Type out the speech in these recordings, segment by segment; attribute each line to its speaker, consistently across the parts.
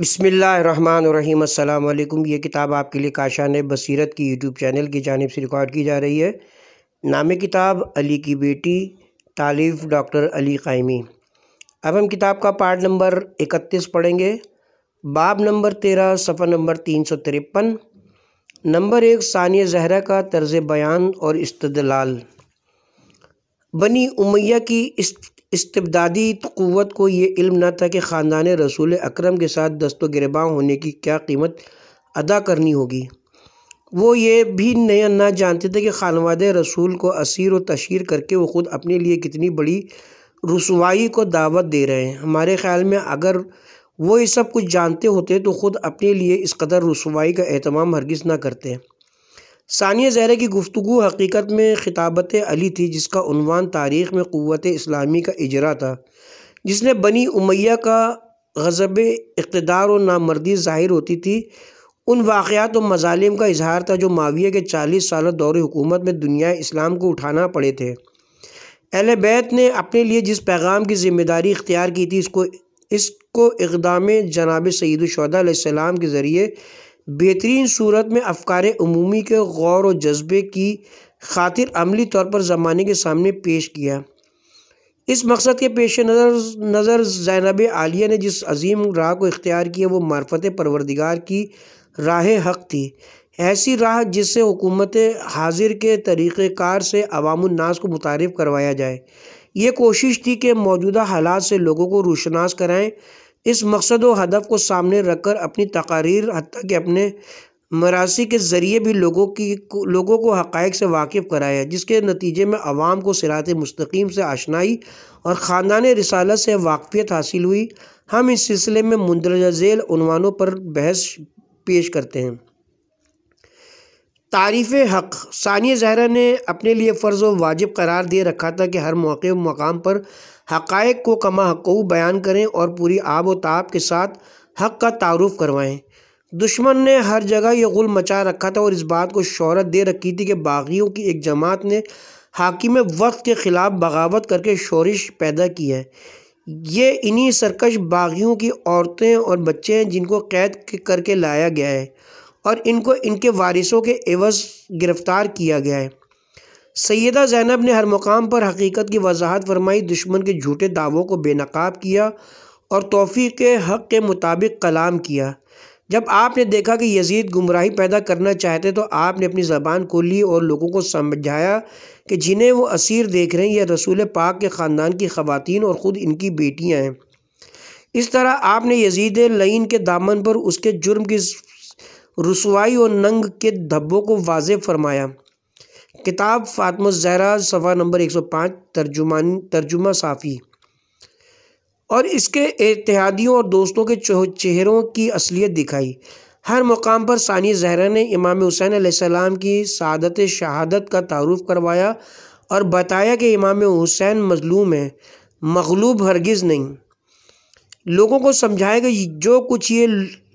Speaker 1: बसमिल्लाम अल्लाम ये किताब आपके लिए काशान बसीरत की यूट्यूब चैनल की जानब से रिकॉर्ड की जा रही है नाम किताब अली की बेटी तालिफ डॉक्टर अली कायमी अब हम किताब का पार्ट नंबर इकतीस पढ़ेंगे बाब नंबर तेरह सफ़ा नंबर तीन सौ तिरपन नंबर एक सानिया जहरा का तर्ज बयान और इस्तलाल बनी उमैया की इस इस्तबदादी क़वत को ये इल्म न था कि ख़ानदान रसूल अकरम के साथ दस्त गिरबाँ होने की क्या कीमत अदा करनी होगी वो ये भी नया ना जानते थे कि खानवाद रसूल को असीर व तशहर करके वो ख़ुद अपने लिए कितनी बड़ी रसवाई को दावत दे रहे हैं हमारे ख्याल में अगर वो ये सब कुछ जानते होते तो ख़ुद अपने लिए इस कदर रसवाई का अहतमाम हरगज ना करते सानिया जहरा की गुफ्तु हकीकत में खिताबत अली थी जिसका उनवान तारीख़ में क़वत इस्लामी का इजरा था जिसने बनी उमैया का गज़ब इकतदार और नामर्दी ज़ाहिर होती थी उन वाक़ात और मजालिम का इजहार था जो माविया के चालीस साल दौर हुकूमत में दुनिया इस्लाम को उठाना पड़े थे अहल बैत ने अपने लिए जिस पैगाम की जिम्मेदारी इख्तियार की थी इसको इसको इकदाम जनाब सैद के ज़रिए बेहतरीन सूरत में अफकार अमूमी के गौर व जज्बे की खातिर अमली तौर पर ज़माने के सामने पेश किया इस मकसद के पेश नज़र नज़र जैनब आलिया ने जिस अजीम राह को इख्तियार किया वो मार्फत परवरदिगार की राह हक थी ऐसी राह जिससे हुकूमत हाजिर के तरीक़ार से अवामनास को मुतारफ़ करवाया जाए ये कोशिश थी कि मौजूदा हालात से लोगों को रोशनास कराएँ इस मकसद व हदफ को सामने रख कर अपनी तकारीर हती कि अपने मरासी के ज़रिए भी लोगों की लोगों को हक़ से वाकिफ़ कराया जिसके नतीजे में आवाम को सिरात मस्तकीम से आशनाई और ख़ानदान रिसालत से वाकफियत हासिल हुई हम इस सिलसिले में मंदरजा झेल उनवानों पर बहस पेश करते हैं तारीफ़ हक़ सानिया जहरा ने अपने लिए फ़र्ज़ व वाजिब करार दे रखा था कि हर मौके मकाम पर हकायक को कमा हकू बयान करें और पूरी आब व ताब के साथ हक़ का तारुफ करवाएँ दुश्मन ने हर जगह ये गुल मचा रखा था और इस बात को शहरत दे रखी थी कि बागियों की एक जमात ने हाकिम वक्त के ख़िलाफ़ बगावत करके शोरिश पैदा की है ये इन्हीं सरकश बागियों की औरतें और बच्चे हैं जिनको कैद करके लाया गया है और इनको इनके वारिसों के एवज गिरफ़्तार किया गया है सैदा ज़ैनब ने हर मुकाम पर हकीकत की वजाहत फरमाई दुश्मन के झूठे दावों को बेनकाब किया और तोफ़ी के हक़ के मुताबिक कलाम किया जब आपने देखा कि यजीद गुमराही पैदा करना चाहते तो आपने अपनी ज़बान खोली और लोगों को समझाया कि जिन्हें वो असीर देख रहे हैं यह रसूल पाक के ख़ानदान की ख़वातीन और ख़ुद इनकी बेटियाँ हैं इस तरह आपने यजीद लईन के दामन पर उसके जुर्म की रसवाई और नंग के धब्बों को वाज फरमाया किताब फ़ातम ज़हरा सफ़ा नंबर एक पाँच तर्जुमान तर्जुमा साफ़ी और इसके इतिहादियों और दोस्तों के चेहरों की असलियत दिखाई हर मुकाम पर सानी जहरा ने इमाम हुसैन आसमाम की सदत शहादत का तारुफ करवाया और बताया कि इमाम हुसैन मजलूम है मगलूब हरगज़ नहीं लोगों को समझाया कि जो कुछ ये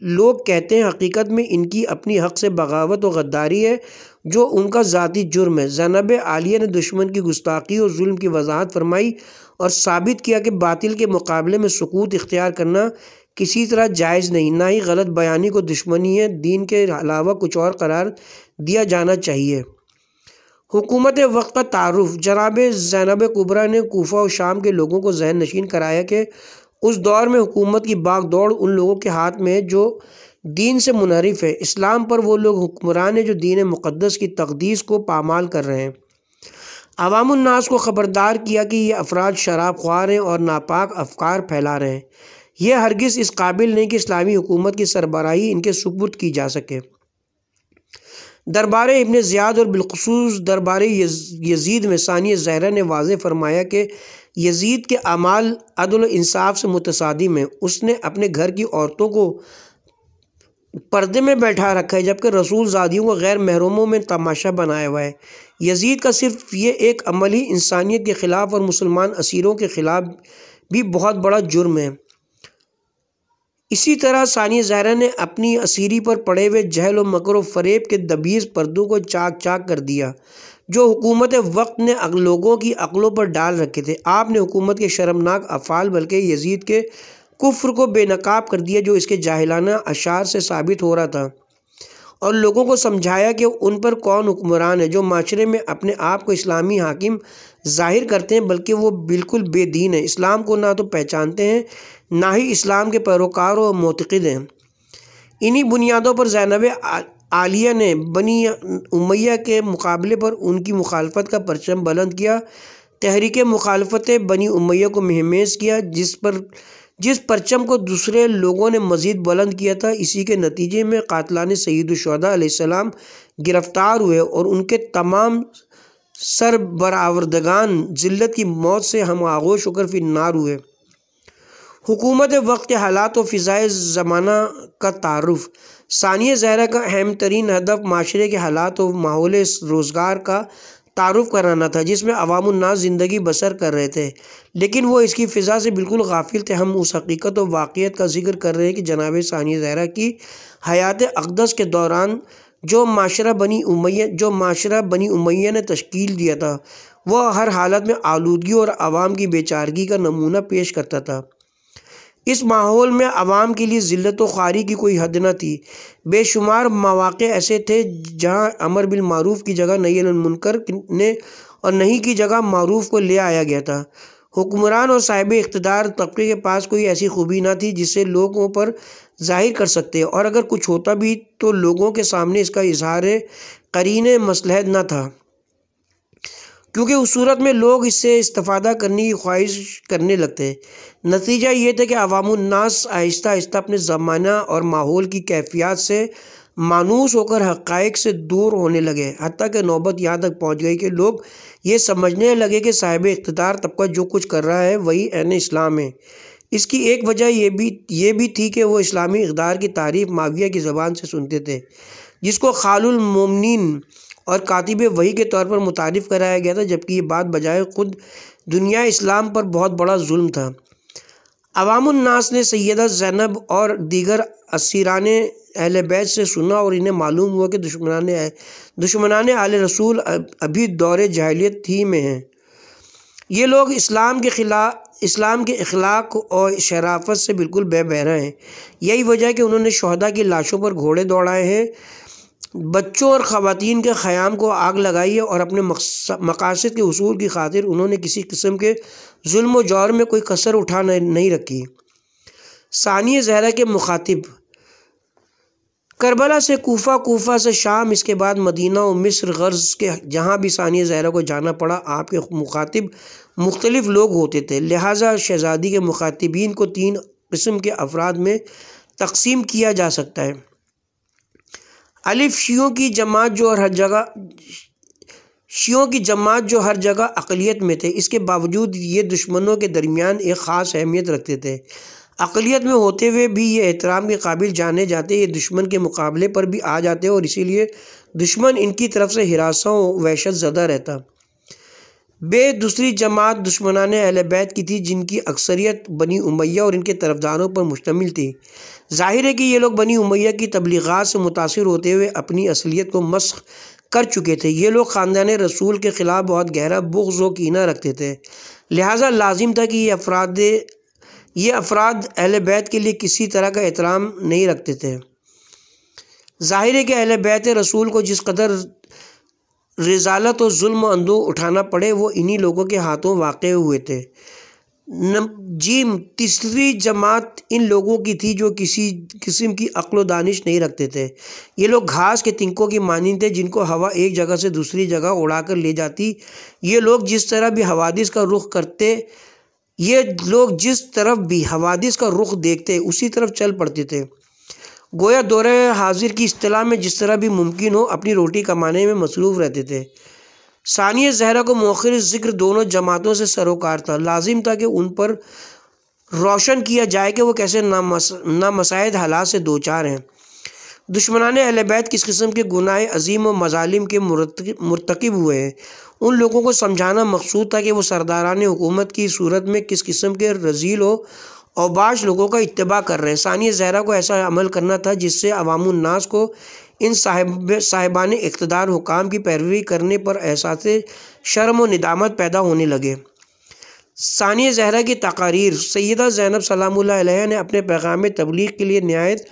Speaker 1: लोग कहते हैं हकीकत में इनकी अपनी हक़ से बगावत और गद्दारी है जो उनका ज़ाती जुर्म है ज़ैनब आलिया ने दुश्मन की गुस्ताखी और जुल्म की वजाहत फरमाई और साबित किया कि बातिल के मुकाबले में सकूत इख्तियार करना किसी तरह जायज़ नहीं ना ही गलत बयानी को दुश्मनी है दीन के अलावा कुछ और करार दिया जाना चाहिए हुकूमत वक्त का तारफ़ जनाब जैनब कुबरा ने कोफ़ा और शाम के लोगों को जहन नशीन कराया कि उस दौर में हुकूमत की बाग दौड़ उन लोगों के हाथ में है जो दीन से मुनरफ है इस्लाम पर वो लोग हुक्मरान हैं जो दीन मुक़दस की तकदीस को पामाल कर रहे हैं अवामनास को ख़बरदार किया कि ये अफराद शराब ख्वार हैं और नापाक अफकार फैला रहे हैं यह हरगिज़ इस काबिल नहीं कि इस्लामी हुकूमत की सरबराही इनके सपुर्द की जा सके दरबार इबन ज्याद और बिलखसूस दरबार यजीद में सानिय जहरा ने वाज फरमाया कि यजीद के अमाल अदल इंसाफ से मुतसादी है उसने अपने घर की औरतों को पर्दे में बैठा रखा है जबकि रसूल जदियों को गैर महरूमों में तमाशा बनाया हुआ है यजीद का सिर्फ ये एक अमली इंसानियत के ख़िलाफ़ और मुसलमान असीरों के ख़िलाफ़ भी बहुत बड़ा जुर्म है इसी तरह सानिया जहरा ने अपनी असीरी पर पड़े हुए जहल व मकर व फरेब के दबीज़ पर्दों को चाक चाक कर दिया जो हुकूमत वक्त ने लोगों की अकलों पर डाल रखे थे आपने हुकूमत के शर्मनाक अफ़ाल बल्कि यजीद के कुफ्र को बेनकाब कर दिया जो इसके जाहिलाना अशार से साबित हो रहा था और लोगों को समझाया कि उन पर कौन हुक्मरान है जो माशरे में अपने आप को इस्लामी हाकिम जाहिर करते हैं बल्कि वो बिल्कुल बेदीन है इस्लाम को ना तो पहचानते हैं ना ही इस्लाम के पैरोकार और मोतकद हैं इन्हीं बुनियादों पर जैनब आलिया ने बनी उमैया के मुकाबले पर उनकी मुखालफत का परचम बुलंद किया तहरीक मुखालफत बनी उमैया को महमेज किया जिस पर जिस परचम को दूसरे लोगों ने मज़ीद बुलंद किया था इसी के नतीजे में कातलान सैदुलशदाम गिरफ़्तार हुए और उनके तमाम सरबरावरदगान जिल्लत की मौत से हम आगोश होकर फिर नार हुए हुकूमत वक्त के हालात व फ़ाए ज़माना का तारफ़ सानिया जहरा का अहम तरीन हदफ माशरे के हालात व माहौल रोज़गार का तारफ़ कराना था जिसमें अवामनास ज़िंदगी बसर कर रहे थे लेकिन वो इसकी फ़िज़ा से बिल्कुल गाफिल थे हम उस हकीकत और वाक़ियत का जिक्र कर रहे हैं कि जनाब सानिया जहरा की हयात अकदस के दौरान जो माशरा बनी उमैया जो माशरा बनी उमैया ने तश्कील दिया था वह हर हालत में आलूदगी और आवाम की बेचारगी का नमूना पेश करता था इस माहौल में आवाम के लिए व ख़ारी की कोई हद न थी बेशुमार मौाक़े ऐसे थे जहाँ अमर बिलमूफ़ की जगह नई मुनकर ने और नहीं की जगह मरूफ़ को ले आया गया था हुक्मरान और साहिब इकतदार तबके के पास कोई ऐसी खूबी ना थी जिसे लोगों पर जाहिर कर सकते और अगर कुछ होता भी तो लोगों के सामने इसका इजहार करीन मसलहत ना था क्योंकि उस सूरत में लोग इससे इस्ता करने की ख्वाहिश करने लगते हैं नतीजा ये था कि अवामनास आहिस्ता आहिस्ता अपने ज़माना और माहौल की कैफियात से मानूस होकर हक़ से दूर होने लगे हती कि नौबत यहाँ तक पहुँच गई कि लोग ये समझने लगे कि साहिब इकतदार तबका जो कुछ कर रहा है वही एन इस्लाम है इसकी एक वजह ये भी ये भी थी कि वह इस्लामी इकदार की तारीफ माविया की ज़बान से सुनते थे जिसको खालमिन और कातिब वही के तौर पर मुतारफ़ कराया गया था जबकि ये बात बजाय ख़ुद दुनिया इस्लाम पर बहुत बड़ा जुल्म था अवामनास ने सैदा जैनब और दीगर असीरान अहल बैज से सुना और इन्हें मालूम हुआ कि दुश्मनान दुश्मनान आल रसूल अभी दौर जहलीत ही में हैं ये लोग इस्लाम के खिलाफ इस्लाम के अखलाक और शराफत से बिल्कुल बेबहरा हैं यही वजह है कि उन्होंने शहदा की लाशों पर घोड़े दौड़ाए हैं बच्चों और ख़वान के ख़याम को आग लगाई है और अपने मकासद के असूल की खातिर उन्होंने किसी किस्म के म जौर में कोई कसर उठा नहीं रखी सानिय जहरा के मुखातिब करबला से कोफा कोफा से शाम इसके बाद मदीना और मिस्र गर्ज़ के जहाँ भी सानिया जहरा को जाना पड़ा आपके मुखातिब मुख्तलिफ़ लोग होते थे लिहाजा शहज़ादी के मुखातिबीन को तीन किस्म के अफराद में तकसीम किया जा सकता है अलिफ शियों की जमात जो हर जगह शियों की जमात जो हर जगह अकलीत में थे इसके बावजूद ये दुश्मनों के दरमियान एक ख़ास अहमियत रखते थे अकलीत में होते हुए भी ये एहतराम के काबिल जाने जाते ये दुश्मन के मुकाबले पर भी आ जाते और इसीलिए दुश्मन इनकी तरफ से हिरासों वहशत ज़दा रहता बे दूसरी जमात दुश्मनान अहल बैत की थी जिनकी अक्सरियत बनी उमैया और इनके तरफदारों पर मुश्तमिल थी जाहिर है कि ये लोग बनी उमैया की तबलीगत से मुतासर होते हुए अपनी असलियत को मश कर चुके थे ये लोग ख़ानदान रसूल के ख़िलाफ़ बहुत गहरा बुग्ज़ व कीना रखते थे लिहाजा लाजिम था कि ये अफराद ये अफराद अहल बैत के लिए किसी तरह का एहतराम नहीं रखते थे ज़ाहिर है कि अहल बैत रसूल को जिस कदर रजालत और जुल्म उठाना पड़े वो इन्हीं लोगों के हाथों वाक़ हुए थे नम जीम तीसरी जमात इन लोगों की थी जो किसी किस्म की अक्ल दानिश नहीं रखते थे ये लोग घास के तिनकों की मानी थे जिनको हवा एक जगह से दूसरी जगह उड़ाकर ले जाती ये लोग जिस तरह भी हवादिस का रुख करते ये लोग जिस तरफ भी हवादिस का रुख देखते उसी तरफ चल पड़ते थे गोया दौरे हाजिर की असलाह में जिस तरह भी मुमकिन हो अपनी रोटी कमाने में मसरूफ़ रहते थे सानिय जहरा को मौखिर ज़िक्र दोनों जमातों से सरोकार था लाजिम था कि उन पर रोशन किया जाए कि वो कैसे नामस नामसाइद हालात से दो चार हैं दुश्मनान अहलबैत किस किस्म के गुनाह अजीम और मजालिम के मरतकब हुए हैं उन लोगों को समझाना मकसूद था कि वह सरदारान हुकूमत की सूरत में किस किस्म के रजील हो और बाज लोगों का इतबा कर रहे हैं सानिया जहरा को ऐसा अमल करना था जिससे अवामनास को इन साहिब साहिबान इकतदार हुकाम की पैरवी करने पर एहसास शर्म और निदामत पैदा होने लगे सानिया जहरा की तकारीर सैदा जैनब सलाम ने अपने पैगाम तबलीग के लिए नहायत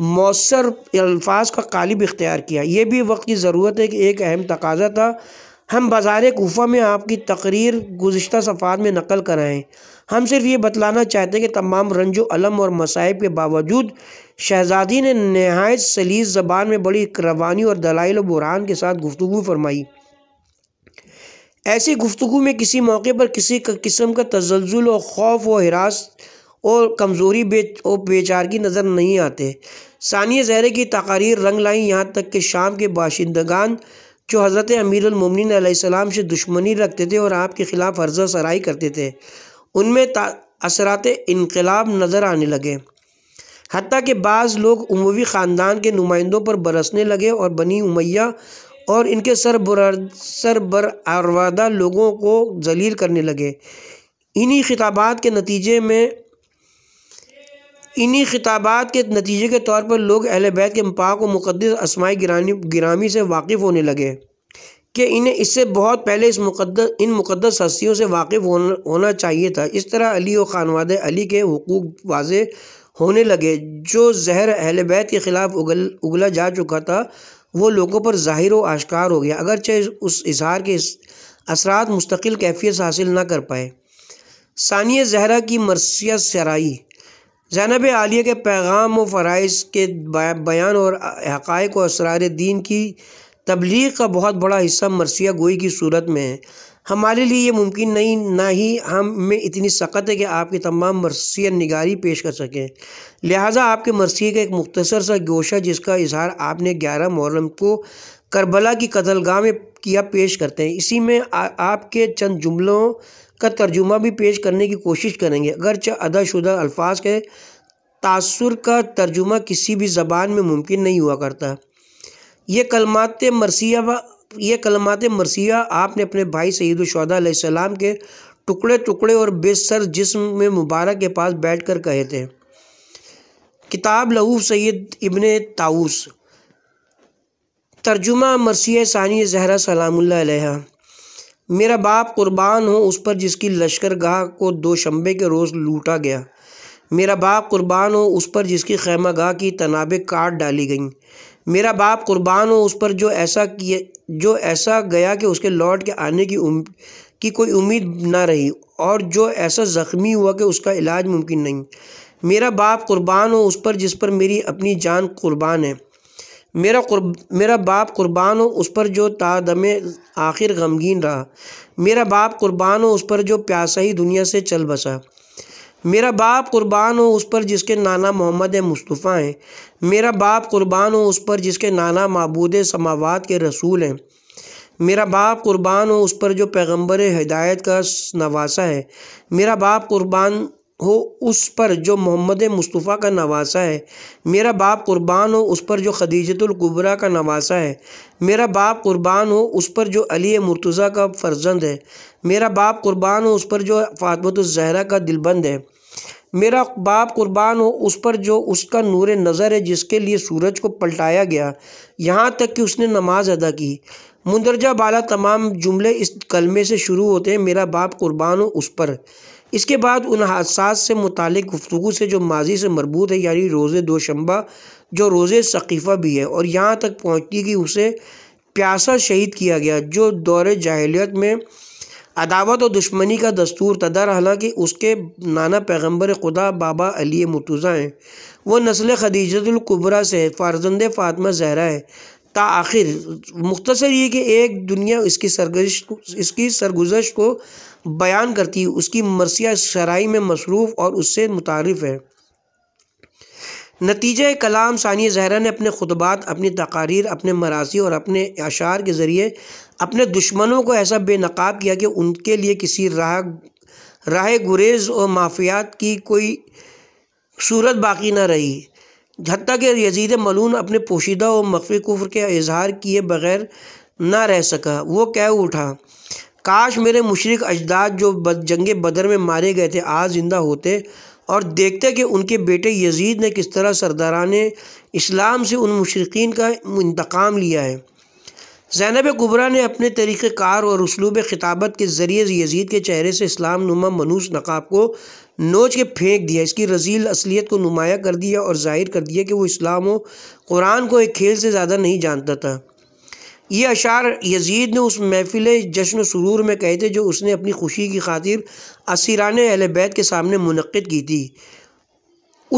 Speaker 1: मौसर अल्फाज का कालिब इख्तियार किया ये भी वक्त की ज़रूरत है कि एक अहम तकाजा था हम बाजार कोफा में आपकी तकरीर गुज्त सफ़ात में नकल कराएँ हम सिर्फ ये बतलाना चाहते हैं कि तमाम रंजो अलम और मसाइब के बावजूद शहजादी ने नहायत सलीस ज़बान में बड़ी रवानी और दलाइल बुरहान के साथ गुफ्तु फरमाई ऐसी गुफ्तु में किसी मौके पर किसी किस्म का तजलजुल और खौफ व हिरास और कमज़ोरी बे और बेचारगी नज़र नहीं आते सानिया जहरे की तकारीर रंग लाई यहाँ तक कि शाम के बाशिंदगान जो हज़रत अमीरमिन से दुश्मनी रखते थे और आपके ख़िलाफ़ अर्जा सराई करते थे उनमें असरात इनकलाब नज़र आने लगे हती के बाद लोग उमवी ख़ानदान के नुमाइंदों पर बरसने लगे और बनी उमैया और इनके सरबर आरवादा लोगों को जलील करने लगे इन्हीं खिताबात के नतीजे में इन्हीं खिताबात के नतीजे के तौर पर लोग अहल बैत के पाक व मुक़दस असमाय गिरानी गिरामी से वाकिफ़ होने लगे कि इन्हें इससे बहुत पहले इस मुकदस इन मुकदस हस्तियों से वाकिफ़ होना होना चाहिए था इस तरह अली और ख़ानवाद अली के हकूक़ वाज होने लगे जो जहर अहल बैत के ख़िलाफ़ उगल उगला जा चुका था वो लोगों पर ज़ाहिर व आश्कार हो गया अगरचे उस इजहार के असरात मुस्तकिल कैफियत से हासिल ना कर पाए सानिय जहरा की मरसिया सराई जैनब आलिया के पैगाम व फ़रज़ के बयान और हक़ व असरार दीन की तबलीग का बहुत बड़ा हिस्सा मरसिया गोई की सूरत में है हमारे लिए ये मुमकिन नहीं ना ही हम में इतनी सख्त है कि आपकी तमाम मरसिया निगारी पेश कर सकें लिहाजा आपके मरसिए का एक मुख्तसर सा गोशा जिसका इजहार आपने ग्यारह मुहर्रम को करबला की कतलगाह में किया पेश करते हैं इसी में आ, आपके चंद जुमलों का तर्जुमा भी पेश करने की कोशिश करेंगे अगरचे अदाशुदा अल्फाज के तासर का तर्जुमा किसी भी ज़बान में मुमकिन नहीं हुआ करता ये कलमात मरसिया व ये कलमात मरसिया आपने अपने भाई सईद सैदुलशहदाम के टुकड़े टुकड़े और बेसर जिस्म में मुबारक के पास बैठ कर कहे थे किताब लहूफ़ सैद इबन ताउस तर्जुमा मरसिया सानी जहरा सलाम मेरा बाप कुर्बान हो उस पर जिसकी लश्कर गाह को दो शंबे के रोज़ लूटा गया मेरा बाप कुर्बान हो उस पर जिसकी खैमा गाह की तनाबें काट डाली गईं मेरा बाप कुर्बान हो उस पर जो ऐसा किए जो ऐसा गया कि उसके लौट के आने की उम की कोई उम्मीद ना रही और जो ऐसा ज़ख्मी हुआ कि उसका इलाज मुमकिन नहीं मेरा बाप कुर्बान हो उस पर जिस पर मेरी अपनी जान कुर्बान है मेरा कुर्ब मेरा बाप कुर्बान हो उस पर जो तादम आखिर गमगीन रहा मेरा बाप कुर्बान हो उस पर जो प्यासा ही दुनिया से चल बसा मेरा बाप कुर्बान हो उस पर जिसके नाना मोहम्मद मुस्तफ़ा हैं मेरा बाप कुर्बान हो उस पर जिसके नाना महबूद समावत के रसूल हैं मेरा बाप कुर्बान हो उस पर जो पैगंबर हिदायत का नवासा है मेरा बाप कुर्बान हो उस पर जो मोहम्मद मुस्तफ़ा का नवासा है मेरा बाप क़ुरबान हो उस पर जो खदीजतुल्कुबरा का नवासा है मेरा बाप क़ुरबान हो उस पर जो अली मुर्तज़ा का फ़र्जंद है मेरा बाप क़ुरबान हो उस पर जो फ़ातमतज़हरा का दिलबंद है मेरा बाप कुर्बान हो उस पर जो उसका नूर नज़र है जिसके लिए सूरज को पलटाया गया यहाँ तक कि उसने नमाज अदा की मुंदरजा बाला तमाम जुमले इस कलमे से शुरू होते हैं मेरा बाप कुर्बान हो उस पर इसके बाद उन हादसा से मुतल गुफ्तु से जो माजी से मरबूत है यानी रोज़ दोशंबा जो रोज़े सकीफ़ा भी है और यहाँ तक पहुँचती कि उसे प्यासा शहीद किया गया जो दौर जाहलीत में अदावत और दुश्मनी का दस्तूर तदर हालांकि उसके नाना पैगंबर खुदा बाबा अली मतज़ा हैं वह नस्ल खदीजतुल्कुबरा से फ़ारजंद फ़ातमा जहरा है ता आखिर मुख्तसर ये कि एक दुनिया इसकी सरगश इसकी सरगुजश को बयान करती है उसकी मरसिया शराई में मसरूफ़ और उससे मुतारफ़ है नतीजे कलाम सानिया जहरा ने अपने खुतबात अपनी तकारीर अपने मरासी और अपने अशार के ज़रिए अपने दुश्मनों को ऐसा बेनकाब किया कि उनके लिए किसी राह राह गुरेज और माफियात की कोई सूरत बाकी न रही हती कि यजीद मलून अपने पोशीदा और मफ़ी कुफ्र के इजहार किए बगैर ना रह सका वो कह उठा काश मेरे मुशरक अजदाद जो बद, जंग बदर में मारे गए थे आज ज़िंदा होते और देखते कि उनके बेटे यजीद ने किस तरह सरदारान इस्लाम से उन मशरकिन का इंतकाम लिया है जैनब कुबरा ने अपने तरीक़ार और उसलूब खिताबत के ज़रिए यजीद के चेहरे से इस्लाम नुमा मनूस नक़ाब को नोच के फेंक दिया इसकी रजील असलियत को नुमाया कर दिया और जाहिर कर दिया कि वो इस्लाम और कुरान को एक खेल से ज़्यादा नहीं जानता था ये अशार यजीद ने उस महफिल जश्न सुरूर में कहे थे जो उसने अपनी खुशी की खातिर असीरान अहल बैत के सामने मुनद की थी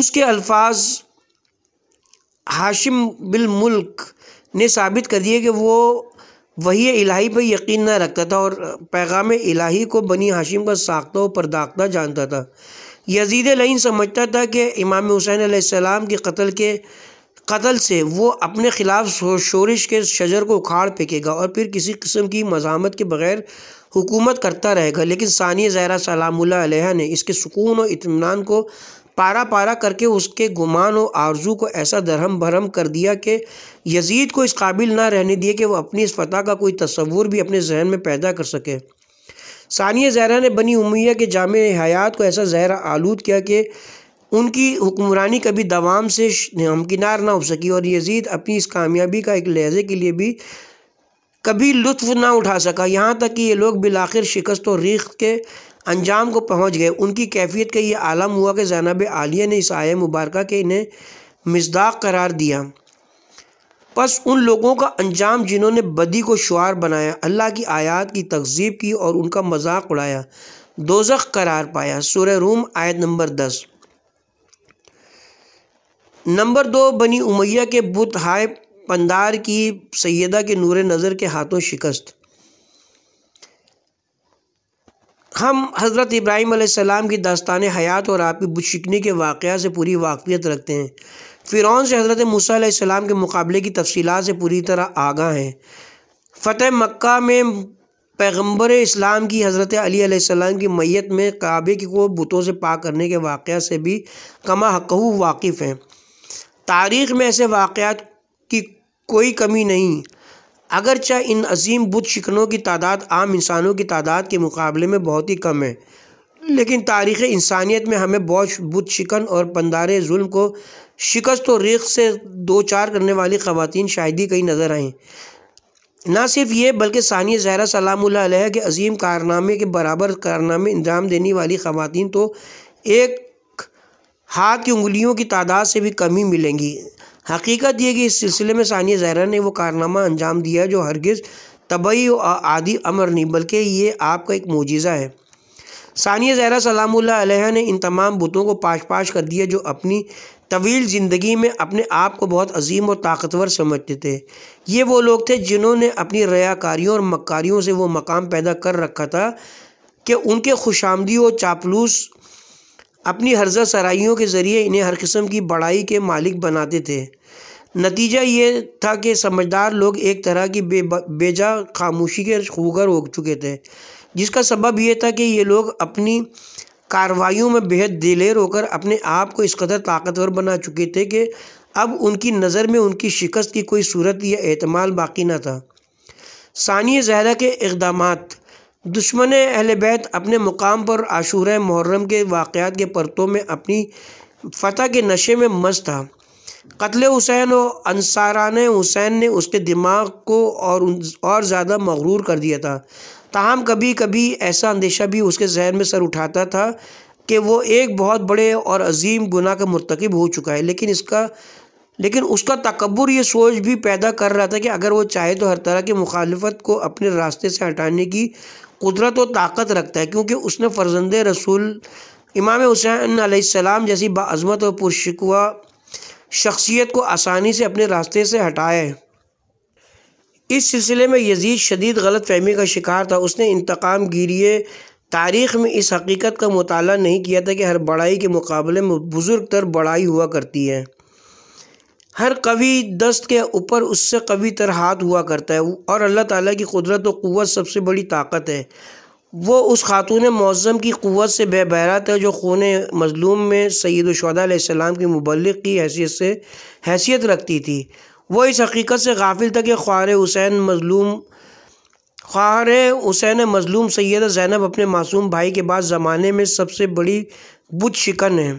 Speaker 1: उसके अल्फाज हाशिम बिल मुल्क ने साबित कर दिए कि वो वही इलाही पर यकीन न रखता था और पैगाम इलाही को बनी हाशिम का साख्ता और परदाख्ता जानता था यजीद लइन समझता था कि इमाम हुसैन आसमाम के कत्ल के कत्ल से वो अपने ख़िलाफ़ शोरिश के शजर को उखाड़ फेंकेगा और फिर किसी किस्म की मजामत के बगैर हुकूमत करता रहेगा लेकिन सानिया जहरा सलाम ने इसके सुकून और इतमान को पारा पारा करके उसके गुमान और आरजू को ऐसा धरम भरम कर दिया कि यजीद को इस काबिल ना रहने दिए कि वह अपनी इस फतह का कोई तस्वूर भी अपने जहन में पैदा कर सके सानिया जहरा ने बनी उमैया के जाम हयात को ऐसा जहरा आलूद किया कि उनकी हुक्मरानी कभी दवाम से हमकिनार ना हो सकी और यजीद अपनी इस कामयाबी का एक लहजे के लिए भी कभी लुत्फ़ ना उठा सका यहाँ तक कि ये लोग बिलाखिर शिकस्त और रीख के अंजाम को पहुँच गए उनकी कैफियत का ये आलम हुआ कि जैनब आलिया ने इस आय मुबारक के इन्हें मजदाक करार दिया बस उन लोगों का अंजाम जिन्होंने बदी को शुार बनाया अल्लाह की आयात की तकजीब की और उनका मजाक उड़ाया दोजख करार पाया सुर रूम आयत नंबर दस नंबर दो बनी उमैया के बुत हाय पंदार की सैदा के नूर नज़र के हाथों शिकस्त हम हज़रत इब्राहीम सलाम की दास्तान हयात और आपकी बुशिकनी के वाक़ से पूरी वाकफियत रखते हैं फ़िरौन से हज़रत मूसीम के मुकाबले की तफसीत से पूरी तरह आगा हैं फ़तेह मक्का में पैगम्बर इस्लाम की हज़रत अलीसम की मैत में काबे को बुतों से पा करने के वाक़ से भी कमा हकहू वाकिफ़ हैं तारीख़ में ऐसे वाक़ात की कोई कमी नहीं अगरचे इन अजीम बुद शिकनों की तादाद आम इंसानों की तादाद के मुकाबले में बहुत ही कम है लेकिन तारीख़ इंसानियत में हमें बहुत बुद शिकन और पंदारे जुल्म को शिकस्त और रेख से दो चार करने वाली खवतिन ही कई नज़र आईं ना सिर्फ ये बल्कि सानिया जहरा सलाम के अजीम कारनामे के बराबर कारनामे अंजाम देने वाली खवतिन तो एक हाथ की उंगलियों की तादाद से भी कमी मिलेंगी हकीकत यह कि इस सिलसिले में सानिया जहरा ने वो कारनामा अंजाम दिया जो हरगिज़ तबई आदि अमर नहीं बल्कि ये आपका एक मोजिज़ा है सानिया जहरा सलाम ने इन तमाम बुतों को पाश पाश कर दिया जो अपनी तवील ज़िंदगी में अपने आप को बहुत अजीम और ताकतवर समझते थे ये वो लोग थे जिन्होंने अपनी रयाकारियों और मक्कारियों से वो मकाम पैदा कर रखा था कि उनके आमदी और चापलूस अपनी हर्जा सराइयों के ज़रिए इन्हें हर किस्म की बड़ाई के मालिक बनाते थे नतीजा ये था कि समझदार लोग एक तरह की बे बेजा खामोशी के खूगर हो चुके थे जिसका सबब यह था कि ये लोग अपनी कार्रवाइयों में बेहद दिलेर होकर अपने आप को इस कदर ताकतवर बना चुके थे कि अब उनकी नज़र में उनकी शिकस्त की कोई सूरत या अहतमाल बाकी ना था सानिया जहरा के इकदाम दुश्मन अहल बैत अपने मुकाम पर आशूर मुहर्रम के वाक़ात के परतों में अपनी फतह के नशे में मस्त था कत्ल हुसैन और अनसारान हुसैन ने उसके दिमाग को और और ज़्यादा मगरूर कर दिया था ताहम कभी कभी ऐसा अंदेशा भी उसके जहन में सर उठाता था कि वो एक बहुत बड़े और अजीम गुनाह का मरतकब हो चुका है लेकिन इसका लेकिन उसका तकबर ये सोच भी पैदा कर रहा था कि अगर वो चाहे तो हर तरह की मुखालफत को अपने रास्ते से हटाने की कुदरत व ताकत रखता है क्योंकि उसने फर्जंद रसूल इमाम हुसैन आसमाम जैसी बाज़मत और पुरशिकवा शख्सियत को आसानी से अपने रास्ते से हटाए इस सिलसिले में यजीद शदीद गलत फहमी का शिकार था उसने इंतकाम गिरिए तारीख़ में इस हकीकत का मताल नहीं किया था कि हर बड़ाई के मुकाबले में बुज़ुर्ग तर बड़ाई हुआ करती है हर कवि दस्त के ऊपर उससे कवि तर हाथ हुआ करता है और अल्लाह ताला की कुदरत और सबसे बड़ी ताकत है वो उस ख़ातून मौज़म की क़वत से बहरा था जो खून मज़लूम में सैदुलशदाम की मुबलक की हैसियत से हैसियत रखती थी वो इस हकीकत से गाफिल था कि ख्वार हुसैन मज़लूम ख्वार हुसैन मज़लूम सैद ज़ैनब अपने मासूम भाई के बाद ज़माने में सबसे बड़ी बुत शिकन है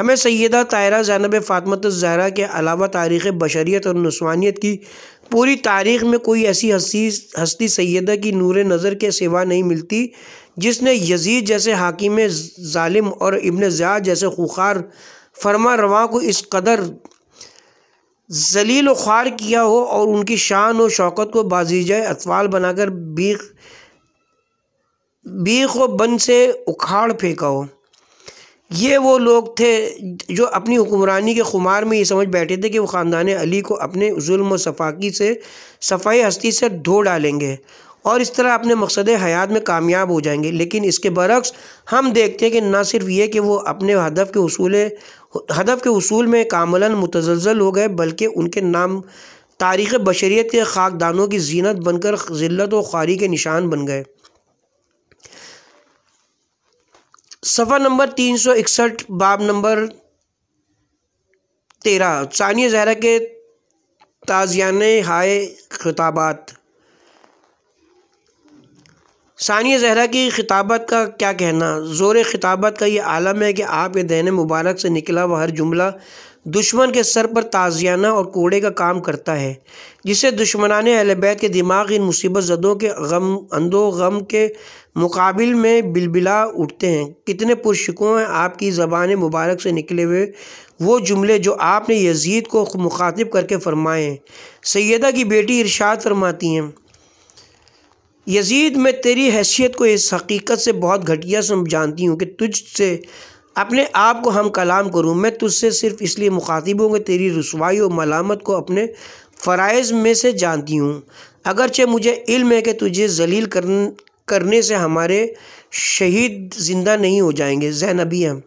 Speaker 1: हमें सैदा तायरा जानब फ़ातमत ज़हरा के अलावा तारीख़ बशरीत और नस्वानियत की पूरी तारीख़ में कोई ऐसी हस्ती हस्ती सैदा की नूर नज़र के सिवा नहीं मिलती जिसने यजीद जैसे हाकिम ालिम और इबन ज़िया जैसे खुखार फरमा रवा को इस कदर जलील व ख्वार किया हो और उनकी शान और शौकत को बाजीज अतवाल बनाकर बीख बीख व बन से उखाड़ फेंका हो ये वो लोग थे जो अपनी हुक्मरानी के खुमार में ये समझ बैठे थे कि वो ख़ानदान अली को अपने म सफाकी से सफ़ाई हस्ती से धो डालेंगे और इस तरह अपने मकसद हयात में कामयाब हो जाएंगे लेकिन इसके बरक्स हम देखते हैं कि ना सिर्फ ये कि वो अपने हदफ के असूल हदफ के असूल में कामला मुतजल हो गए बल्कि उनके नाम तारीख़ बशरीत के खाकदानों की जीनत बनकर ज़िलत व ख़्वारी के निशान बन गए सफ़ा नंबर तीन सौ इकसठ बाब नंबर तेरह सानिया जहरा के ताजियाने हाय खिताबात सानिया जहरा की खिताबत का क्या कहना ज़ोर खिताबत का ये आलम है कि आपके दहन मुबारक से निकला व हर जुमला दुश्मन के सर पर ताजियाना और कोड़े का काम करता है जिसे दुश्मनान अहलबैत के दिमाग इन मुसीबत जदों के गम अंदो गम के मुक़ाबिल में बिलबिला उठते हैं कितने पुरशिकों हैं आपकी ज़बान मुबारक से निकले हुए वो जुमले जो आपने यज़ीद को मुखातिब करके फ़रमाए हैं सैदा की बेटी इरशाद फरमाती हैं यजीद मैं तेरी हैसियत को इस हकीकत से बहुत घटिया सम जानती हूँ कि तुझसे अपने आप को हम कलाम करूँ मैं तुझसे सिर्फ़ इसलिए मुखातिब हूँ कि तेरी रसवाई और मलामत को अपने फ़रज़ में से जानती हूँ अगरचे मुझे इल्म है कि तुझे जलील कर करने से हमारे शहीद ज़िंदा नहीं हो जाएंगे जैन अभी हम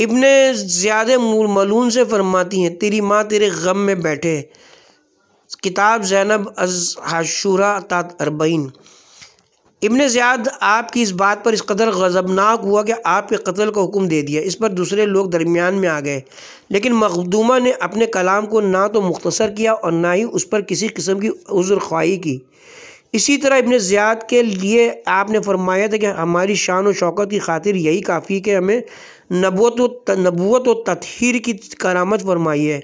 Speaker 1: इबन ज्यादा मलून से फरमाती हैं तेरी माँ तेरे गम में बैठे किताब जैनब अज हाशूरा तात अरबईन इबन ज़्याद आपकी इस बात पर इस कदर गज़बनाक हुआ कि आपके कत्ल का हुक्म दे दिया इस पर दूसरे लोग दरमियान में आ गए लेकिन मखदूमा ने अपने कलाम को ना तो मुख्तसर किया और ना ही उस पर किसी किस्म की उज़्र ख्वाही की इसी तरह इबन ज़्याद के लिए आपने फरमाया था कि हमारी शान और शौकत की खातिर यही काफ़ी कि हमें नबूत व नबूत व तथहर की करामत फरमाई है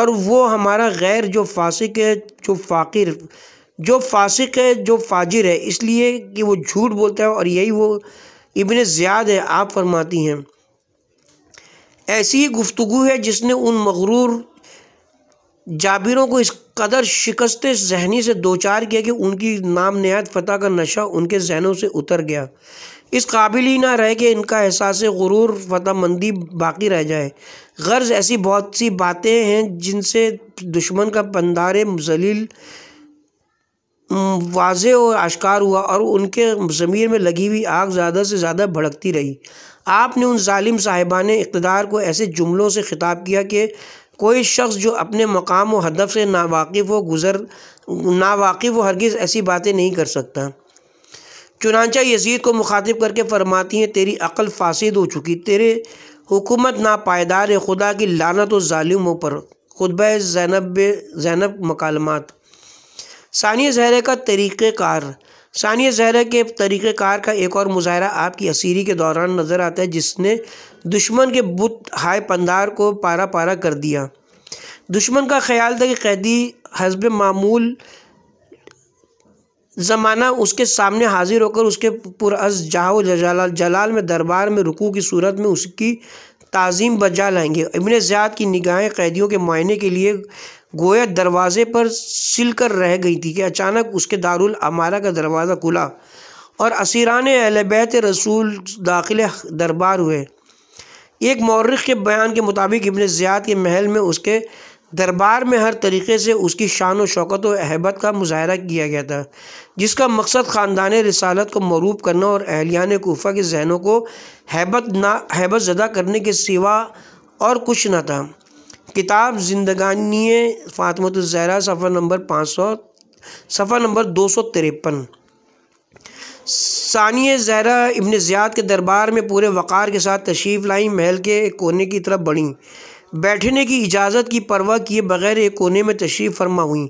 Speaker 1: और वो हमारा गैर जो फासिक है जो फ़ाकिर जो फासिक है जो फाजिर है इसलिए कि वो झूठ बोलता है और यही वो इबन ज़्याद है आप फरमाती हैं ऐसी ही गुफ्तु है जिसने उन मगरूर जाबिरों को इस कदर शिकस्त जहनी से दो चार किया कि उनकी नाम नहायत फ़तह का नशा उनके जहनों से उतर गया इस काबिल ही ना रहे कि इनका एहसास गुरूर फतहमंदी बाकी रह जाए गर्ज़ ऐसी बहुत सी बातें हैं जिनसे दुश्मन का पंदार जलील वाज और आश्कार हुआ और उनके ज़मीर में लगी हुई आग ज़्यादा से ज़्यादा भड़कती रही आपने उन ालिम साहिबान इकतदार को ऐसे जुमलों से ख़िताब किया कि कोई शख्स जो अपने मकाम व हदफ से नावाकिफ़ व गुज़र नावाकिफ़ व हरगिज़ ऐसी बातें नहीं कर सकता चुनाचा यजीद को मुखातिब करके फरमाती हैं तेरी अकल फासद हो चुकी तेरे हुकूमत नापायदार खुदा की लानत ालिमों पर खुतब जैनब जैनब मकालमात सानिया जहरे का तरीक़ार सानिया जहरा के तरीक़ार का एक और मुजाहरा आपकी असीरी के दौरान नज़र आता है जिसने दुश्मन के बुत हाय पंदार को पारा पारा कर दिया दुश्मन का ख्याल था कि कैदी हजब मामूल ज़माना उसके सामने हाजिर होकर उसके पुरस जाओ जलाल जलाल में दरबार में रुकू की सूरत में उसकी ताज़ीम बजा लाएंगे इबन ज़्याद की निगाहें कैदियों के मायने के लिए गोया दरवाजे पर सिलकर रह गई थी कि अचानक उसके दारुल अमारा का दरवाज़ा खुला और असीरान अहलबैत रसूल दाखिल दरबार हुए एक मौरख के बयान के मुताबिक इबन ज़ियाद के महल में उसके दरबार में हर तरीके से उसकी शान व शौकत व अहबत का मुजाहरा किया गया था जिसका मकसद ख़ानदान रसालत को मरूब करना और अहलियान कोफ़ा के जहनों को हैबत ना हैबत ज़दा करने के सिवा और कुछ न था किताब जिंदगानी ज़हरा सफ़र नंबर पाँच सौ सफ़र नंबर दो सौ तिरपन सानिय जहरा इबन ज़ियाद के दरबार में पूरे वक़ार के साथ तशरीफ़ लाई महल के एक कोने की तरफ बढ़ी बैठने की इजाज़त की परवाह किए बगैर एक कोने में तशरीफ़ फरमा हुई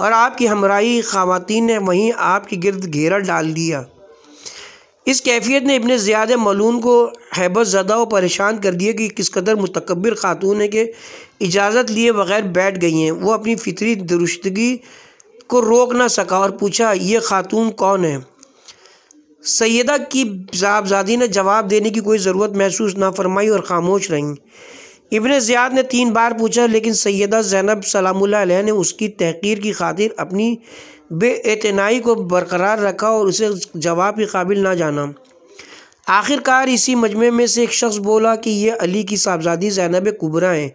Speaker 1: और आपकी हमराही ख़वातीन ने वहीं आपके गिरद घेरा डाल दिया इस कैफियत ने इबन ज़्यादा मलून को हैबत ज़्यादा और परेशान कर दिया कि किस कदर मतकबर ख़ातून है कि इजाज़त लिए बग़ैर बैठ गई हैं वो अपनी फितरी दुरुस्तगी को रोक ना सका और पूछा ये खातून कौन है सैदा की साहबजादी ने जवाब देने की कोई ज़रूरत महसूस ना फरमाई और ख़ामोश रहीं इबन ज़ियाद ने तीन बार पूछा लेकिन सैदा ज़ैनब सलामुल्ला ने उसकी तहकीर की खातिर अपनी बेतनाई को बरकरार रखा और उसे जवाब के काबिल ना जाना आखिरकार इसी मजमे में से एक शख्स बोला कि यह अली की साहबजादी जैनब कुबरा हैं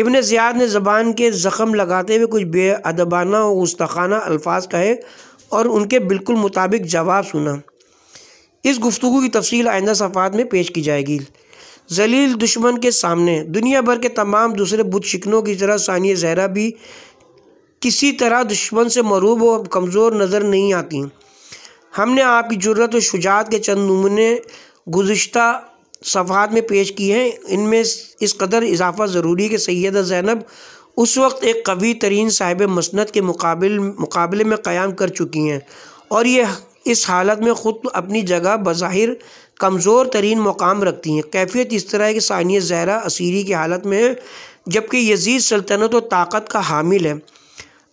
Speaker 1: इबन ज़ियाद ने ज़बान के ज़ख़म लगाते हुए कुछ बेअदबाना और गुस्ताखाना अल्फाज कहे और उनके बिल्कुल मुताबिक जवाब सुना इस गुफ्तु की तफसील आइंदा सफ़ात में पेश की जाएगी जलील दुश्मन के सामने दुनिया भर के तमाम दूसरे बुत शिकनों की तरह सानिया जहरा भी किसी तरह दुश्मन से मरूब और कमज़ोर नज़र नहीं आती हमने आपकी ज़रूरत और शुजात के चंद नमूने गुज्त सफ़ात में पेश किए हैं इनमें इस कदर इजाफा ज़रूरी है कि सैद ज़ैनब उस वक्त एक कवी तरीन साहिब मसनत के मुकाबल मुकाबले में क़्याम कर चुकी हैं और ये इस हालत में ख़ुद अपनी जगह बज़ाहिर कमज़ोर तरीन मकाम रखती हैं कैफियत इस तरह है कि सानिया जहरा असीरी की हालत में है जबकि यजीद सल्तनत और ताकत का हामिल है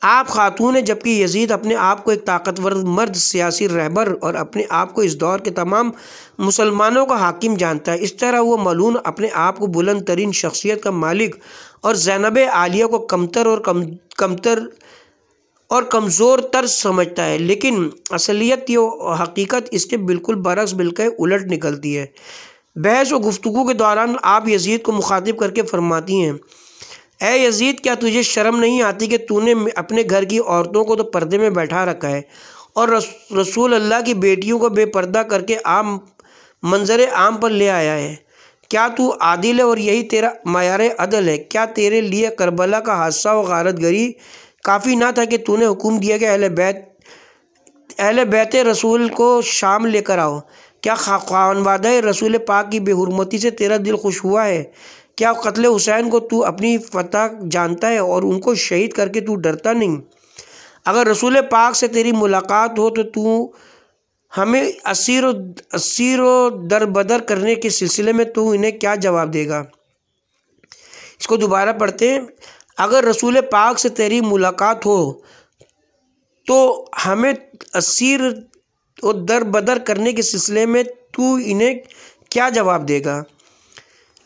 Speaker 1: आप खातून हैं जबकि यजीद अपने आप को एक ताकतवर मर्द सियासी रहबर और अपने आप को इस दौर के तमाम मुसलमानों का हाकिम जानता है इस तरह वो मलून अपने आप को बुलंद तरीन शख्सियत का मालिक और जैनब आलिया को कमतर और कम कमतर और कमज़ोर तर समझता है लेकिन असलियत यो हकीकत इसके बिल्कुल बरस बिल्कुल उलट निकलती है बहस व गुफ्तु के दौरान आप यजीद को मुखातिब करके फरमाती हैं ए यजीद क्या तुझे शर्म नहीं आती कि तूने अपने घर की औरतों को तो पर्दे में बैठा रखा है और रसूल अल्लाह की बेटियों को बेपर्दा करके आम मंजर आम पर ले आया है क्या तू आदिल है और यही तेरा मैार अदल है क्या तेरे लिए करबला का हादसा व गारत गरी काफ़ी ना था कि तूने हुक्म दिया कि अहल बैत अहल बैत रसूल को शाम लेकर आओ क्या खानवादा रसूल पाक की बेहरमती से तेरा दिल खुश हुआ है क्या कत्ल हुसैन को तू अपनी फतह जानता है और उनको शहीद करके तू डरता नहीं अगर रसूल पाक से तेरी मुलाकात हो तो तू हमें असीर असीर दर बदर करने के सिलसिले में तू इन्हें क्या जवाब देगा इसको दोबारा पढ़ते हैं अगर रसूल पाक से तेरी मुलाकात हो तो हमें असीर और दर बदर करने के सिलसिले में तू इन्हें क्या जवाब देगा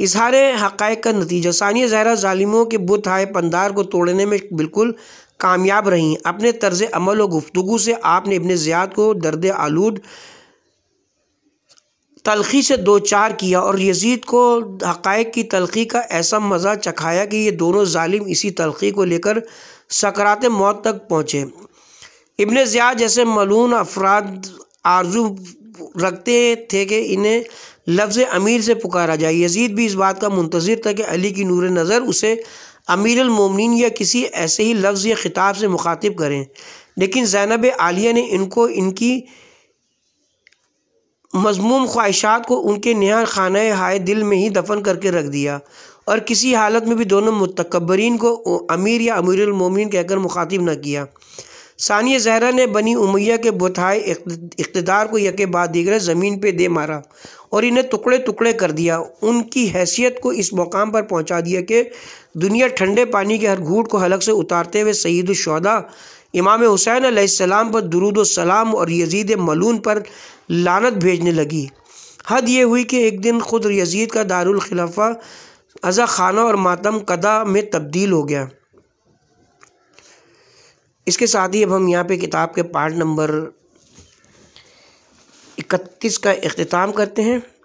Speaker 1: इजहार हक़ का नतीजा सानिया जहरा ालिमों के बुत हाय पंदार को तोड़ने में बिल्कुल कामयाब रहीं अपने तर्ज अमल और गुफ्तु से आपने अपने ज़ियाद को दर्द आलूद तलखी से दो चार किया और यजीद को हक़ की तलखी का ऐसा मज़ा चखाया कि ये दोनों ालिम इसी तलखी को लेकर सकरात मौत तक पहुँचे इबन ज़्याद जैसे मलून अफराद आरजू रखते थे कि इन्हें लफ्ज़ अमीर से पुकारा जाए यजीद भी इस बात का मुंतज़र था कि अली की नूर नज़र उसे अमीर अमीरमिन या किसी ऐसे ही लफ्ज़ या ख़िताब से मुखातब करें लेकिन जैनब आलिया ने इनको इनकी मजमूम ख्वाहिशात को उनके नहा खाना हाय दिल में ही दफन करके रख दिया और किसी हालत में भी दोनों मतकबरीन को अमीर या अमीरमिन कहकर मुखातिब न किया सानिया जहरा ने बनी उमैया के बुथाए इकतदार को यके बाद दीगर ज़मीन पर दे मारा और इन्हें टुकड़े टुकड़े कर दिया उनकी हैसियत को इस मुकाम पर पहुँचा दिया कि दुनिया ठंडे पानी के हर घूट को हलक से उतारते हुए सईद शौदा इमाम हुसैन आसमाम पर दरुद सलाम और यजीद मलून पर लानत भेजने लगी हद ये हुई कि एक दिन खुद यजीद का दारुलखिलाफा अज़ा खाना और मातम कदा में तब्दील हो गया इसके साथ ही अब हम यहाँ पे किताब के पार्ट नंबर इकतीस का अख्ताम करते हैं